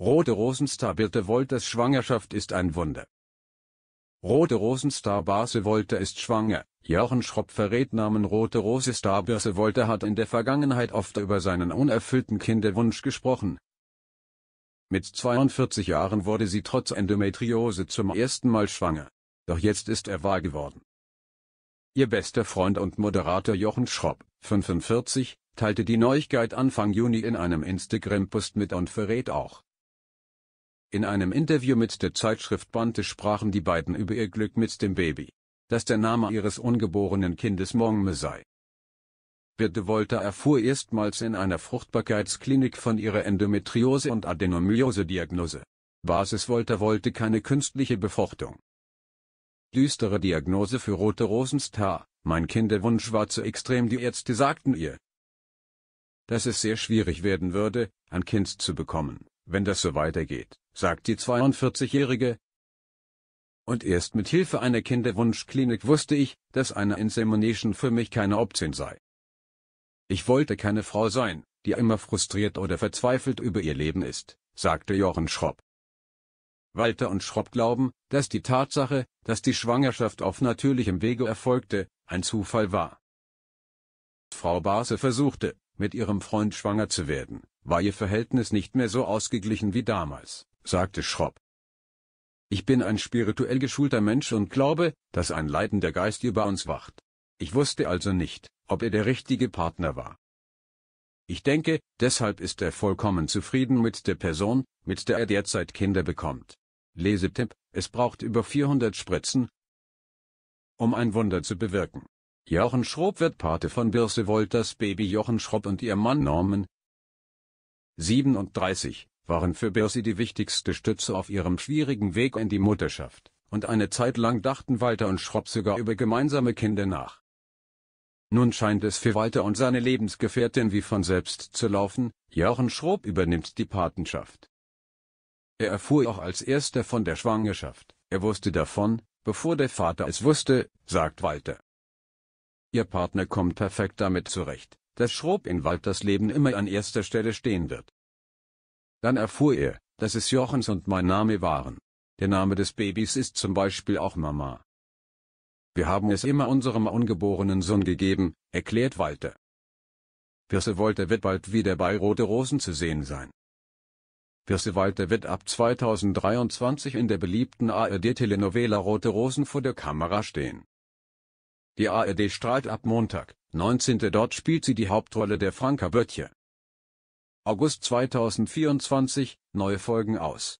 Rote Rosenstar Birte Wolters Schwangerschaft ist ein Wunder. Rote Rosenstar Base Wolter ist schwanger. Jochen Schropp verrät Namen Rote Rose Star Birse Wolter hat in der Vergangenheit oft über seinen unerfüllten Kinderwunsch gesprochen. Mit 42 Jahren wurde sie trotz Endometriose zum ersten Mal schwanger. Doch jetzt ist er wahr geworden. Ihr bester Freund und Moderator Jochen Schropp, 45, teilte die Neuigkeit Anfang Juni in einem Instagram-Post mit und verrät auch, in einem Interview mit der Zeitschrift Bante sprachen die beiden über ihr Glück mit dem Baby, dass der Name ihres ungeborenen Kindes Mongme sei. Birte Wolter erfuhr erstmals in einer Fruchtbarkeitsklinik von ihrer Endometriose- und Adenomyose-Diagnose. Basis Wolter wollte keine künstliche Befruchtung. Düstere Diagnose für Rote Rosenstar, mein Kinderwunsch war zu extrem, die Ärzte sagten ihr, dass es sehr schwierig werden würde, ein Kind zu bekommen, wenn das so weitergeht sagt die 42-Jährige. Und erst mit Hilfe einer Kinderwunschklinik wusste ich, dass eine Insemination für mich keine Option sei. Ich wollte keine Frau sein, die immer frustriert oder verzweifelt über ihr Leben ist, sagte Jochen Schropp. Walter und Schropp glauben, dass die Tatsache, dass die Schwangerschaft auf natürlichem Wege erfolgte, ein Zufall war. Frau Base versuchte, mit ihrem Freund schwanger zu werden, war ihr Verhältnis nicht mehr so ausgeglichen wie damals sagte Schropp. Ich bin ein spirituell geschulter Mensch und glaube, dass ein leidender Geist über uns wacht. Ich wusste also nicht, ob er der richtige Partner war. Ich denke, deshalb ist er vollkommen zufrieden mit der Person, mit der er derzeit Kinder bekommt. Lesetipp, es braucht über 400 Spritzen, um ein Wunder zu bewirken. Jochen Schropp wird Pate von Birse Wolters Baby Jochen Schropp und ihr Mann Norman. 37, waren für Birsi die wichtigste Stütze auf ihrem schwierigen Weg in die Mutterschaft, und eine Zeit lang dachten Walter und Schropp sogar über gemeinsame Kinder nach. Nun scheint es für Walter und seine Lebensgefährtin wie von selbst zu laufen, Jochen Schrob übernimmt die Patenschaft. Er erfuhr auch als erster von der Schwangerschaft, er wusste davon, bevor der Vater es wusste, sagt Walter. Ihr Partner kommt perfekt damit zurecht, dass Schrob in Walters Leben immer an erster Stelle stehen wird. Dann erfuhr er, dass es Jochens und mein Name waren. Der Name des Babys ist zum Beispiel auch Mama. Wir haben es immer unserem ungeborenen Sohn gegeben, erklärt Walter. Pirse Walter wird bald wieder bei Rote Rosen zu sehen sein. Pirse Walter wird ab 2023 in der beliebten ARD-Telenovela Rote Rosen vor der Kamera stehen. Die ARD strahlt ab Montag, 19. Dort spielt sie die Hauptrolle der Franka Böttcher. August 2024, neue Folgen aus